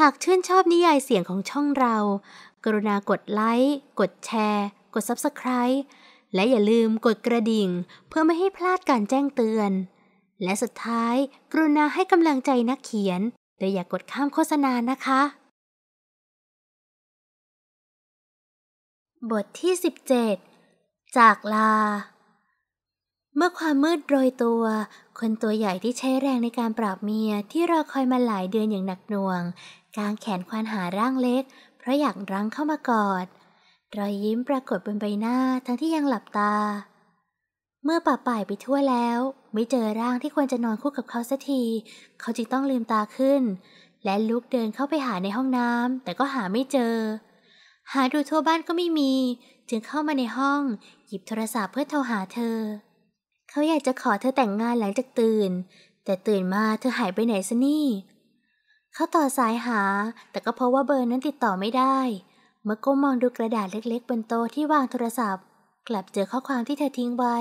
หากชื่นชอบนิยายเสียงของช่องเรา กรุณากดไลค์ กดแชร์ กด Subscribe และอย่าลืมกดกระดิ่ง เพื่อไม่ให้พลาดการแจ้งเตือน และสุดท้ายกรุณาให้กำลังใจนักเขียนโดยอย่ากกดข้ามโฆษณานะคะ บทที่ 17 จากลาเมื่อความมืดโรยตัว คนตัวใหญ่ที่ใช้แรงในการปราบเมียที่รอคอยมาหลายเดือนอย่างหนักหน่วง กางแขนควานหาร่างเล็ก เพราะอยากรั้งเข้ามากอด รอยยิ้มปรากฏบนใบหน้าทั้งที่ยังหลับตา เมื่อป่าป่ายไปทั่วแล้ว ไม่เจอร่างที่ควรจะนอนคู่กับเขาสักที เขาจึงต้องลืมตาขึ้น และลุกเดินเข้าไปหาในห้องน้ำแต่ก็หาไม่เจอ หาดูทั่วบ้านก็ไม่มี จึงเข้ามาในห้อง หยิบโทรศัพท์เพื่อโทรหาเธอเขาอยากจะขอเธอแต่งงานหลังจากตื่น แต่ตื่นมาเธอหายไปไหนซะนี่ เขาต่อสายหา แต่ก็พบว่าเบอร์นั้นติดต่อไม่ได้ เมื่อก้มมองดูกระดาษเล็ก ๆบนโต๊ะที่วางโทรศัพท์กลับเจอข้อความที่เธอทิ้งไว้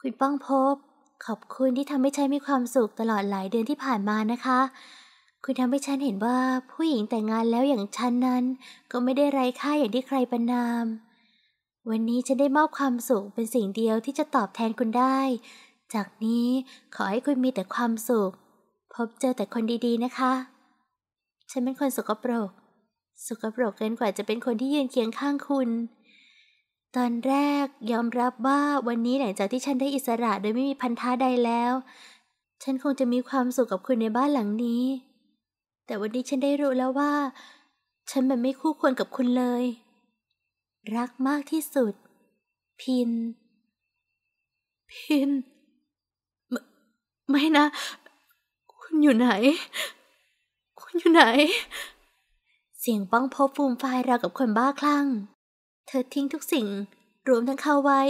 คุณป้องพบ ขอบคุณที่ทำให้ฉันมีความสุขตลอดหลายเดือนที่ผ่านมานะคะ คุณทำให้ฉันเห็นว่าผู้หญิงแต่งงานแล้วอย่างฉันนั้น ก็ไม่ได้ไร้ค่าอย่างที่ใครประนามวันนี้ฉันได้มอบความสุขเป็นสิ่งเดียวที่จะตอบแทนคุณได้ จากนี้ขอให้คุณมีแต่ความสุขพบเจอแต่คนดีๆนะคะ ฉันเป็นคนสกปรกสกปรกเกินกว่าจะเป็นคนที่ยืนเคียงข้างคุณ ตอนแรกยอมรับว่าวันนี้หลังจากที่ฉันได้อิสระโดยไม่มีพันธะใดแล้ว ฉันคงจะมีความสุขกับคุณในบ้านหลังนี้ แต่วันนี้ฉันได้รู้แล้วว่าฉันมันไม่คู่ควรกับคุณเลยรักมากที่สุด พิน พินไมไม่นะ คุณอยู่ไหน คุณอยู่ไหน เสียงป้องพบฟูมฟายราวกับคนบ้าคลั่ง เธอทิ้งทุกสิ่ง รวมทั้งเขาไว้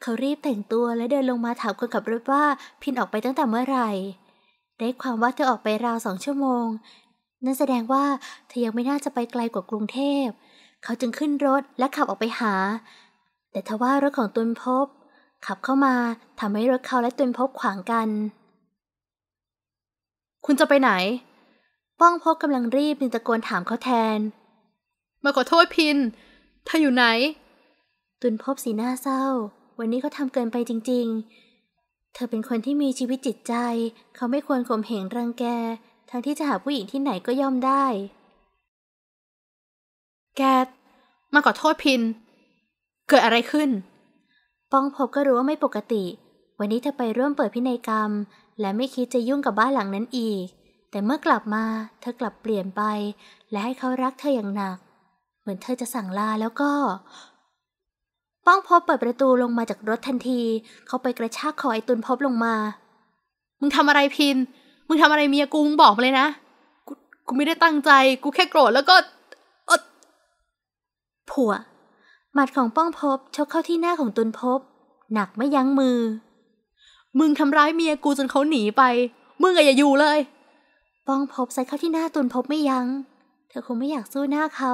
เขารีบแต่งตัวและเดินลงมาถามคนขับรถว่าพินออกไปตั้งแต่เมื่อไหร่ ได้ความว่าเธอออกไปราวสองชั่วโมง นั่นแสดงว่าเธอยังไม่น่าจะไปไกลกว่ากรุงเทพเขาจึงขึ้นรถและขับออกไปหา แต่ทว่ารถของตุนพบ ขับเข้ามาทำให้รถเขา และตุนพบขวางกัน คุณจะไปไหน ป้องพบกำลังรีบจึงตะโกนถามเขาแทน มาขอโทษพิน เธออยู่ไหน ตุนพบสีหน้าเศร้า วันนี้เขาทำเกินไปจริง ๆ เธอเป็นคนที่มีชีวิตจิตใจ เขาไม่ควรข่มเหงรังแก ทั้งที่จะหาผู้หญิงที่ไหนก็ย่อมได้แกมาขอโทษพิน เกิดอะไรขึ้น ป้องพบก็รู้ว่าไม่ปกติ วันนี้ เธอไปร่วมเปิดพินัยกรรม และไม่คิดจะยุ่งกับบ้านหลังนั้นอีก แต่เมื่อกลับมาเธอกลับเปลี่ยนไป และให้เขารักเธออย่างหนัก เหมือนเธอจะสั่งลาแล้วก็ ป้องพบเปิดประตูลงมาจากรถทันที เขาไปกระชากคอไอตุนพบลงมา มึงทำอะไรพิน มึงทำอะไรเมียกู มึงบอกมาเลยนะกูไม่ได้ตั้งใจ กูแค่โกรธแล้วก็ผัวหมัดของป้องพบ ชก เข้าที่หน้าของตุนพบ หนักไม่ยั้งมือ มึงทำร้ายเมียกูจนเขาหนีไป มึงอย่าอยู่เลย ป้องพบใส่เข้าที่หน้าตุนพบไม่ยัง้งเธอคงไม่อยากสู้หน้าเขา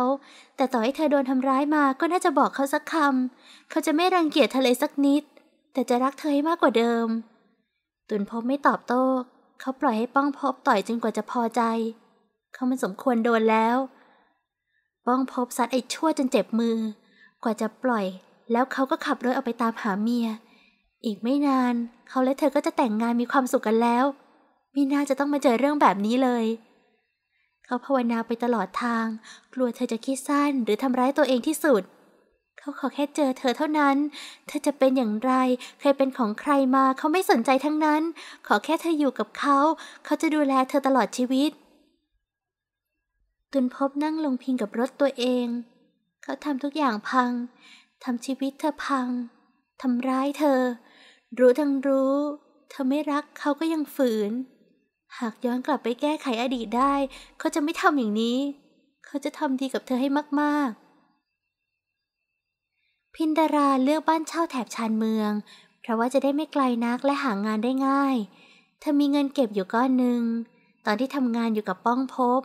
แต่ต่อให้เธอโดนทำร้ายมาก็น่าจะบอกเขาสักคำเขาจะไม่รังเกียจทะเลสักนิด แต่จะรักเธอให้มากกว่าเดิม ตุนพบไม่ตอบโต้เขาปล่อยให้ป้องพบต่อยจนกว่าจะพอใจเขามันสมควรโดนแล้วป้องพบสัตว์ไอ้ชั่วจนเจ็บมือ กว่าจะปล่อย แล้วเขาก็ขับรถออกไปตามหาเมีย อีกไม่นาน เขาและเธอก็จะแต่งงานมีความสุขกันแล้วไม่น่าจะต้องมาเจอเรื่องแบบนี้เลย เขาภาวนาไปตลอดทาง กลัวเธอจะคิดสั้นหรือทำร้ายตัวเองที่สุด เขาขอแค่เจอเธอเท่านั้น เธอจะเป็นอย่างไรเคยเป็นของใครมาเขาไม่สนใจทั้งนั้น ขอแค่เธออยู่กับเขา เขาจะดูแลเธอตลอดชีวิตตุนพบนั่งลงพิงกับรถตัวเอง เขาทำทุกอย่างพัง ทำชีวิตเธอพัง ทำร้ายเธอ รู้ทั้งรู้ เธอไม่รักเขาก็ยังฝืน หากย้อนกลับไปแก้ไขอดีตได้ เขาจะไม่ทำอย่างนี้ เขาจะทำดีกับเธอให้มากๆ พินดาราเลือกบ้านเช่าแถบชานเมือง เพราะว่าจะได้ไม่ไกลนักและหางานได้ง่าย เธอมีเงินเก็บอยู่ก้อนหนึ่ง ตอนที่ทำงานอยู่กับป้องพบ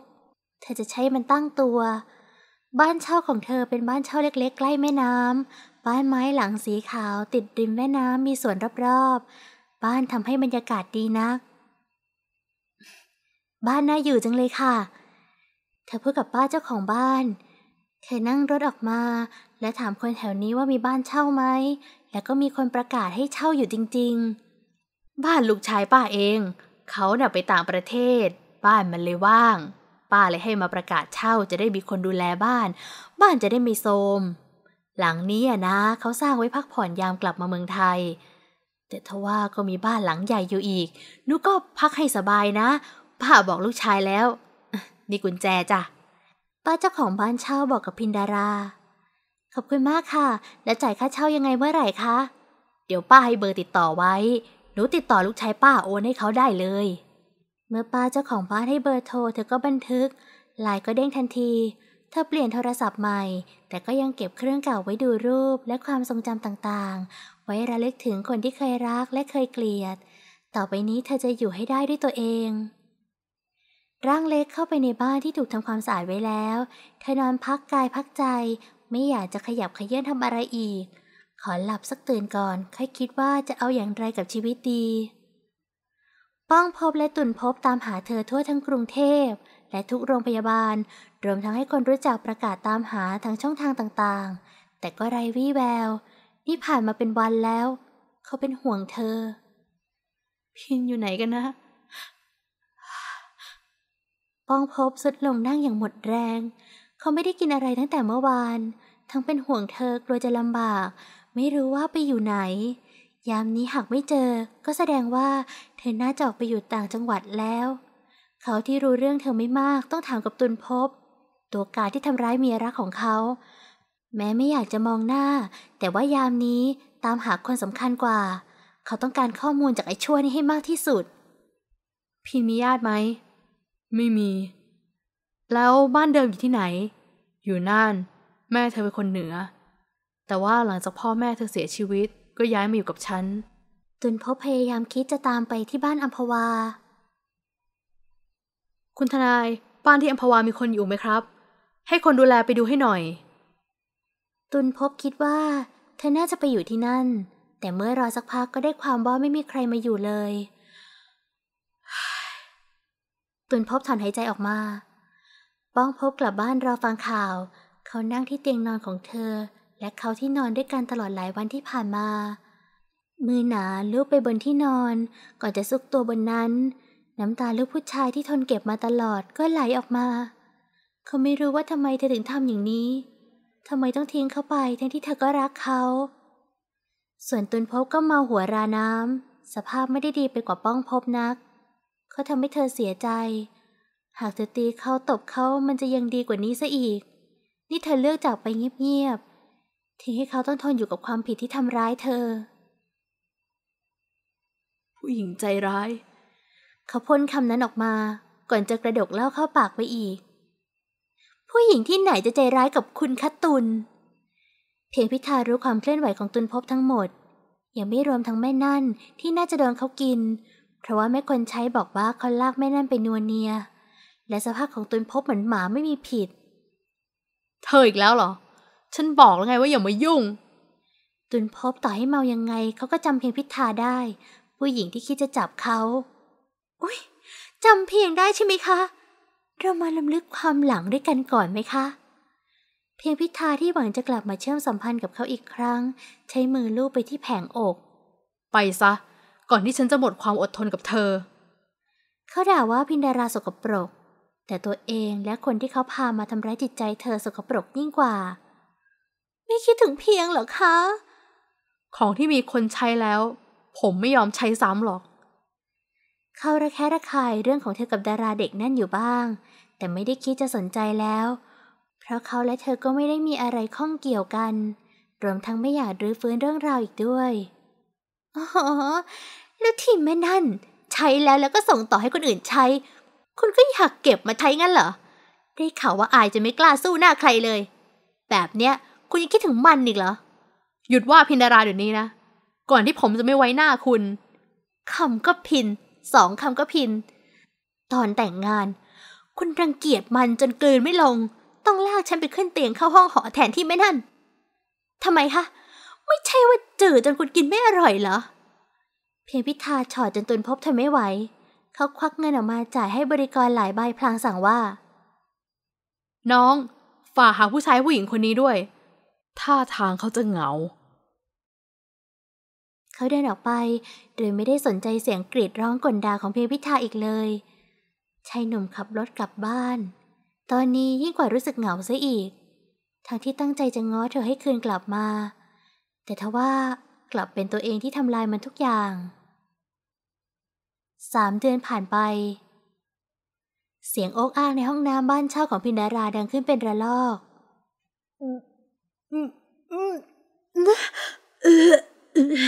เธอจะใช้มันตั้งตัว บ้านเช่าของเธอเป็นบ้านเช่าเล็ก ๆ ใกล้แม่น้ำบ้านไม้หลังสีขาว ติดริมแม่น้ำมีสวนรอบๆ บ้านทำให้บรรยากาศดีนัก บ้านน่าอยู่จังเลยค่ะ เธอพูดกับป้าเจ้าของบ้านเธอนั่งรถออกมา และถามคนแถวนี้ว่ามีบ้านเช่าไหม แล้วก็มีคนประกาศให้เช่าอยู่จริงๆ บ้านลูกชายป้าเองเขาเน่ยไปต่างประเทศบ้านมันเลยว่างป้าเลยให้มาประกาศเช่าจะได้มีคนดูแลบ้าน บ้านจะได้ไม่โทมหลังนี้อะนะเขาสร้างไว้พักผ่อนยามกลับมาเมืองไทย แต่ทว่าก็มีบ้านหลังใหญ่อยู่อีกนุก็พักให้สบายนะป้าบอกลูกชายแล้วนี่กุญแจจ้ะป้าเจ้าของบ้านเช่าบอกกับพินดาราขอบคุณมากค่ะ แล้วจ่ายค่าเช่ายังไงเมื่อไหร่คะ เดี๋ยวป้าให้เบอร์ติดต่อไว้ หนูติดต่อลูกชายป้าโอนให้เขาได้เลยเมื่อป้าเจ้าของบ้านให้เบอร์โทร เธอก็บันทึกไลน์ก็เด้งทันทีเธอเปลี่ยนโทรศัพท์ใหม่ แต่ก็ยังเก็บเครื่องเก่าไว้ดูรูปและความทรงจำต่างๆ ไว้ระลึกถึงคนที่เคยรักและเคยเกลียด ต่อไปนี้เธอจะอยู่ให้ได้ด้วยตัวเอง ร่างเล็กเข้าไปในบ้านที่ถูกทำความสะอาดไว้แล้ว เธอนอนพักกายพักใจไม่อยากจะขยับขยื่นทำอะไรอีก ขอหลับสักตื่นก่อนค่อยคิดว่าจะเอาอย่างไรกับชีวิตดีป้องพบและตุ่นพบตามหาเธอทั่วทั้งกรุงเทพและทุกโรงพยาบาลรวมทั้งให้คนรู้จักประกาศตามหาทางช่องทางต่างๆ แต่ก็ไร้วี่แววนี่ผ่านมาเป็นวันแล้ว เขาเป็นห่วงเธอพินอยู่ไหนกันนะป้องพบสุดลงนั่งอย่างหมดแรง เขาไม่ได้กินอะไรตั้งแต่เมื่อวาน ทั้งเป็นห่วงเธอกลัวจะลำบาก ไม่รู้ว่าไปอยู่ไหนยามนี้หากไม่เจอก็แสดงว่าเธอน่าจะออกไปอยู่ต่างจังหวัดแล้ว เขาที่รู้เรื่องเธอไม่มากต้องถามกับตุลพบ ตัวการที่ทำร้ายเมียรักของเขา แม้ไม่อยากจะมองหน้า แต่ว่ายามนี้ตามหาคนสำคัญกว่า เขาต้องการข้อมูลจากไอ้ชั่วนี้ให้มากที่สุด พี่มีญาติไหม ไม่มี แล้วบ้านเดิมอยู่ที่ไหน อยู่น่าน แม่เธอเป็นคนเหนือ แต่ว่าหลังจากพ่อแม่เธอเสียชีวิตก็ย้ายมาอยู่กับฉัน ตุนพบพยายามคิดจะตามไปที่บ้านอัมพวา คุณทนาย บ้านที่อัมพวา มีคนอยู่ไหมครับ ให้คนดูแลไปดูให้หน่อย ตุนพบคิดว่า เธอน่าจะไปอยู่ที่นั่น แต่เมื่อรอสักพักก็ได้ความว่าไม่มีใครมาอยู่เลย ตุนพบถอนหายใจออกมาป้องพบกลับบ้านรอฟังข่าว เขานั่งที่เตียงนอนของเธอและเขาที่นอนด้วยกันตลอดหลายวันที่ผ่านมา มือหนาลุกไปบนที่นอนก่อนจะซุกตัวบนนั้น น้ำตาลูกผู้ชายที่ทนเก็บมาตลอดก็ไหลออกมา เขาไม่รู้ว่าทำไมเธอถึงทำอย่างนี้ ทำไมต้องทิ้งเขาไปทั้งที่เธอก็รักเขา ส่วนตุนพบก็เมาหัวราน้ำสภาพไม่ได้ดีไปกว่าป้องพบนัก เขาทำให้เธอเสียใจ หากเธอตีเขาตบเขามันจะยังดีกว่านี้ซะอีก นี่เธอเลือกจากไปเงียบทิ้งให้เขาต้องทนอยู่กับความผิดที่ทำร้ายเธอ ผู้หญิงใจร้าย เขาพ่นคำนั้นออกมา ก่อนจะกระดกเล่าเข้าปากไปอีก ผู้หญิงที่ไหนจะใจร้ายกับคุณคัตตุลเพียงพิธารู้ความเคลื่อนไหวของตุลพบทั้งหมด ยังไม่รวมทั้งแม่นั่น ที่น่าจะโดนเขากิน เพราะว่าแม่คนใช้บอกว่าเขาลากแม่นั่นไปนัวเนีย และสภาพของตุลพบเหมือนหมาไม่มีผิด เธออีกแล้วเหรอฉันบอกแล้วไงว่าอย่ามายุ่ง ตุนพบต่อให้เมายังไงเขาก็จำเพียงพิธาได้ ผู้หญิงที่คิดจะจับเขาอุ้ยจำเพียงได้ใช่ไหมคะ เรามาลํำลึกความหลังด้วยกันก่อนไหมคะ เพียงพิธาที่หวังจะกลับมาเชื่อมสัมพันธ์กับเขาอีกครั้ง ใช้มือลูบไปที่แผงอก ไปซะ ก่อนที่ฉันจะหมดความอดทนกับเธอ เขาด่าว่าพินดาราสกปรกแต่ตัวเองและคนที่เขาพามาทำร้ายจิตใจเธอสกปรกยิ่งกว่าไม่คิดถึงเพียงเหรอคะ ของที่มีคนใช้แล้ว ผมไม่ยอมใช้ซ้ำหรอก เขาระแคะระคายเรื่องของเธอกับดาราเด็กนั่นอยู่บ้าง แต่ไม่ได้คิดจะสนใจแล้ว เพราะเขาและเธอก็ไม่ได้มีอะไรข้องเกี่ยวกัน รวมทั้งไม่อยากรื้อฟื้นเรื่องราวอีกด้วย อ๋อแล้วที่แม่นั่น ใช้แล้วแล้วก็ส่งต่อให้คนอื่นใช้ คุณก็อยากเก็บมาใช้งั้นเหรอได้ข่าวว่าอายจะไม่กล้าสู้หน้าใครเลย แบบเนี้ยคุณยังคิดถึงมันอีกเหรอ หยุดว่าพินดาราเดี๋ยวนี้นะ ก่อนที่ผมจะไม่ไว้หน้าคุณคำก็พินสองคำก็พิน ตอนแต่งงาน คุณรังเกียจมันจนกลืนไม่ลง ต้องลากฉันไปขึ้นเตียงเข้าห้องหอแทนที่ไม่นั่นทำไมคะ ไม่ใช่ว่าจืดจนคุณกินไม่อร่อยเหรอ เพียงพิธาฉอดจนตนพบเธอไม่ไหว เขาควักเงินออกมาจ่ายให้บริกรหลายใบพลางสั่งว่า น้องฝากหาผู้ชายผู้หญิงคนนี้ด้วยท่าทางเขาจะเหงา เขาเดินออกไปโดยไม่ได้สนใจเสียงกรีดร้องกลดาของเพพิธาอีกเลย ชายหนุ่มขับรถกลับบ้าน ตอนนี้ยิ่งกว่ารู้สึกเหงาซะอีก ทั้งที่ตั้งใจจะง้อเธอให้คืนกลับมา แต่ทว่า กลับเป็นตัวเองที่ทำลายมันทุกอย่าง สามเดือนผ่านไป เสียงโอ๊กอ้างในห้องน้ำบ้านเช่าของพินดาราดังขึ้นเป็นระลอกพินดาราอ้วงแบ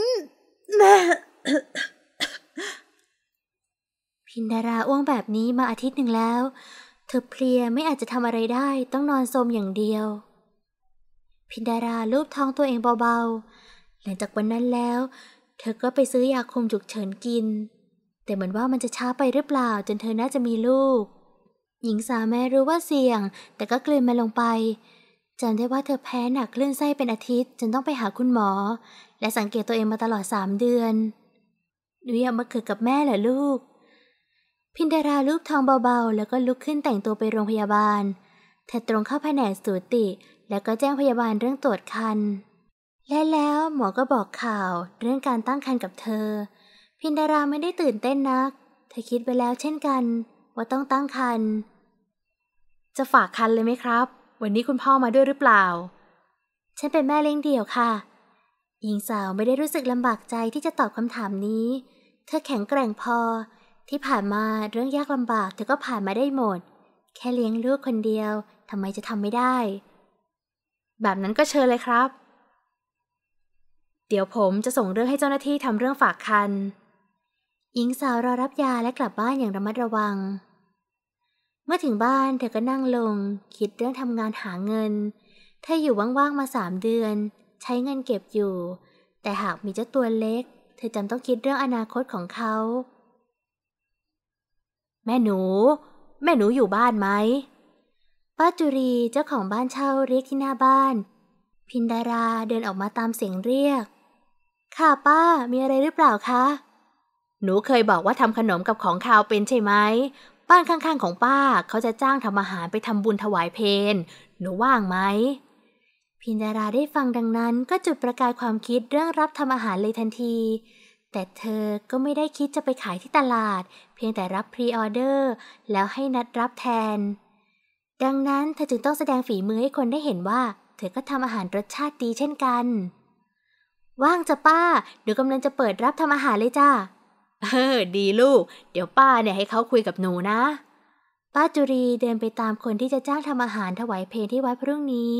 บนี้มาอาทิตย์หนึ่งแล้ว เธอเพลียไม่อาจจะทำอะไรได้ต้องนอนสมอย่างเดียว พินดาราลูบท้องตัวเองเบาๆหลังจากวันนั้นแล้ว เธอก็ไปซื้อยาคุมฉุกเฉินกิน แต่เหมือนว่ามันจะช้าไปหรือเปล่า จนเธอน่าจะมีลูกหญิงสาวแม้รู้ว่าเสี่ยง แต่ก็กลืนมันลงไปจำได้ว่าเธอแพ้หนักคลื่นไส้เป็นอาทิตย์ จนต้องไปหาคุณหมอ และสังเกตตัวเองมาตลอดสามเดือนหนูอยากมาเกิดกับแม่เหรอลูก พินดาราลูบทองเบาๆ แล้วก็ลุกขึ้นแต่งตัวไปโรงพยาบาลเธอตรงเข้าแผนกสูติแล้วก็แจ้งพยาบาลเรื่องตรวจคันและแล้วหมอก็บอกข่าวเรื่องการตั้งครรภ์กับเธอพินดาราไม่ได้ตื่นเต้นนักเธอคิดไปแล้วเช่นกัน ว่าต้องตั้งครรภ์จะฝากคันเลยไหมครับ วันนี้คุณพ่อมาด้วยหรือเปล่า ฉันเป็นแม่เลี้ยงเดี่ยวค่ะ หญิงสาวไม่ได้รู้สึกลำบากใจที่จะตอบคำถามนี้ เธอแข็งแกร่งพอ ที่ผ่านมาเรื่องยากลำบากเธอก็ผ่านมาได้หมด แค่เลี้ยงลูกคนเดียวทำไมจะทำไม่ได้ แบบนั้นก็เชิญเลยครับ เดี๋ยวผมจะส่งเรื่องให้เจ้าหน้าที่ทำเรื่องฝากคันหญิงสาวรอรับยาและกลับบ้านอย่างระมัดระวังเมื่อถึงบ้าน เธอก็นั่งลงคิดเรื่องทำงานหาเงินเธออยู่ว่างๆมาสามเดือน ใช้เงินเก็บอยู่ แต่หากมีเจ้าตัวเล็ก เธอจำต้องคิดเรื่องอนาคตของเขา แม่หนู แม่หนูอยู่บ้านไหมป้าจุรีเจ้าของบ้านเช่าเรียกที่หน้าบ้าน พินดาราเดินออกมาตามเสียงเรียก ค่ะป้ามีอะไรหรือเปล่าคะหนูเคยบอกว่าทำขนมกับของคาวเป็นใช่ไหมบ้านข้างๆของป้าเขาจะจ้างทำอาหารไปทำบุญถวายเพนหนูว่างไหมพินดาราได้ฟังดังนั้นก็จุดประกายความคิดเรื่องรับทำอาหารเลยทันที แต่เธอก็ไม่ได้คิดจะไปขายที่ตลาดเพียงแต่รับพรีออเดอร์แล้วให้นัดรับแทน ดังนั้นเธอจึงต้องแสดงฝีมือให้คนได้เห็นว่า เธอก็ทำอาหารรสชาติดีเช่นกัน ว่างจ้ะป้าเดี๋ยวกำลังจะเปิดรับทำอาหารเลยจ้าเออดีลูก เดี๋ยวป้าเนี่ยให้เขาคุยกับหนูนะ ป้าจุรีเดินไปตามคนที่จะจ้างทำอาหารถวายเพลงที่วัดพรุ่งนี้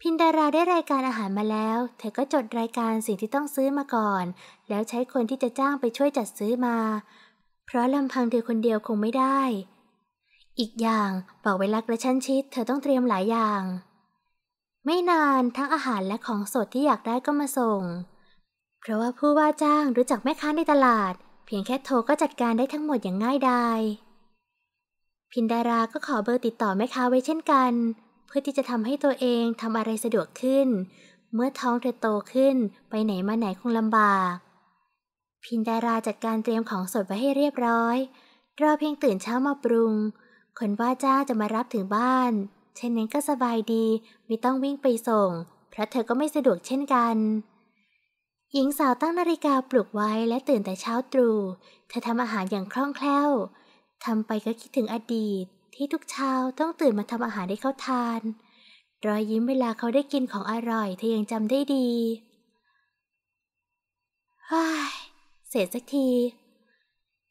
พินดาราได้รายการอาหารมาแล้วเธอก็จดรายการสิ่งที่ต้องซื้อมาก่อน แล้วใช้คนที่จะจ้างไปช่วยจัดซื้อมา เพราะลำพังเธอคนเดียวคงไม่ได้ อีกอย่างบอกเวลักและชั้นชิดเธอต้องเตรียมหลายอย่าง ไม่นานทั้งอาหารและของสดที่อยากได้ก็มาส่งเพราะว่าผู้ว่าจ้างรู้จักแม่ค้าในตลาด เพียงแค่โทรก็จัดการได้ทั้งหมดอย่างง่ายดาย พินดาราก็ขอเบอร์ติดต่อแม่ค้าไว้เช่นกัน เพื่อที่จะทำให้ตัวเองทำอะไรสะดวกขึ้น เมื่อท้องเธอโตขึ้นไปไหนมาไหนคงลำบาก พินดาราจัดการเตรียมของสดไว้ให้เรียบร้อยรอเพียงตื่นเช้ามาปรุงคนว่าจ้างจะมารับถึงบ้านเช่นนั้นก็สบายดีไม่ต้องวิ่งไปส่งเพราะเธอก็ไม่สะดวกเช่นกันหญิงสาวตั้งนาฬิกาปลุกไว้และตื่นแต่เช้าตรู่ เธอทำอาหารอย่างคล่องแคล่ว ทำไปก็คิดถึงอดีตที่ทุกเช้าต้องตื่นมาทำอาหารให้เขาทาน รอยยิ้มเวลาเขาได้กินของอร่อยเธอยังจำได้ดีฮาเสร็จสักที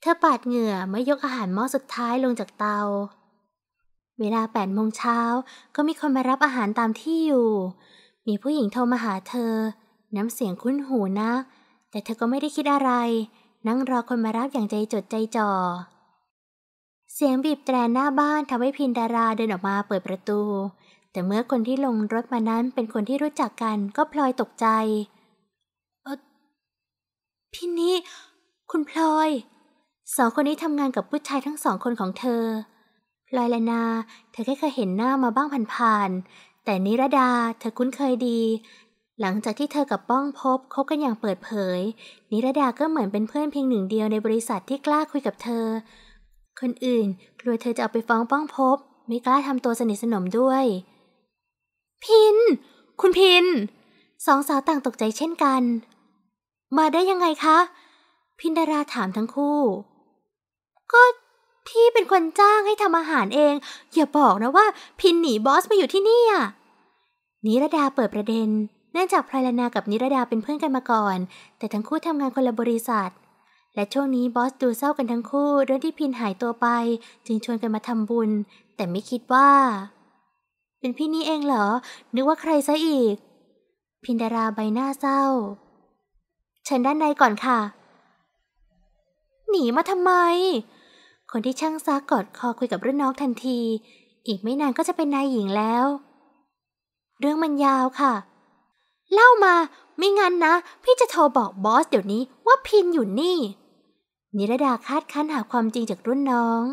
เธอปาดเหงื่อเมื่อยกอาหารหม้อสุดท้ายลงจากเตา เวลาแปดโมงเช้าก็มีคนมารับอาหารตามที่อยู่ มีผู้หญิงโทรมาหาเธอน้ำเสียงคุ้นหูนะ แต่เธอก็ไม่ได้คิดอะไร นั่งรอคนมารับอย่างใจจดใจจ่อเสียงบีบแตรหน้าบ้านทำให้พินดาราเดินออกมาเปิดประตู แต่เมื่อคนที่ลงรถมานั้นเป็นคนที่รู้จักกันก็พลอยตกใจออพี่นี้คุณพลอย สองคนนี้ทำงานกับผู้ชายทั้งสองคนของเธอ พลอยและนา เธอแค่เคยเห็นหน้ามาบ้างผ่านๆแต่นิรดา เธอคุ้นเคยดีหลังจากที่เธอกับป้องพบคบกันอย่างเปิดเผยนิรดาก็เหมือนเป็นเพื่อนเพียงหนึ่งเดียวในบริษัทที่กล้าคุยกับเธอ คนอื่น กลัวเธอจะเอาไปฟ้องป้องพบไม่กล้าทำตัวสนิทสนมด้วย พิน คุณพิน สองสาวต่างตกใจเช่นกัน มาได้ยังไงคะ พินดาราถามทั้งคู่ ก็พี่เป็นคนจ้างให้ทำอาหารเอง อย่าบอกนะว่า พินหนีบอสมาอยู่ที่นี่อ่ะนิรดาเปิดประเด็นเนื่องจากไพรลนากับนิรดาเป็นเพื่อนกันมาก่อน แต่ทั้งคู่ทำงานคนละบริษัท และช่วงนี้บอสดูเศร้ากันทั้งคู่เรื่องที่พินหายตัวไป จึงชวนกันมาทำบุญ แต่ไม่คิดว่าเป็นพี่นี่เองเหรอ นึกว่าใครซะอีก พินดาราใบหน้าเศร้า ฉันด้านในก่อนค่ะ หนีมาทำไม คนที่ช่างซักกอดคอคุยกับรุ่นน้องทันที อีกไม่นานก็จะเป็นนายหญิงแล้ว เรื่องมันยาวค่ะเล่ามาไม่งั้นนะ พี่จะโทรบอกบอสเดี๋ยวนี้ว่าพินอยู่นี่ นิรดาคาดคั้นหาความจริงจากรุ่นน้อง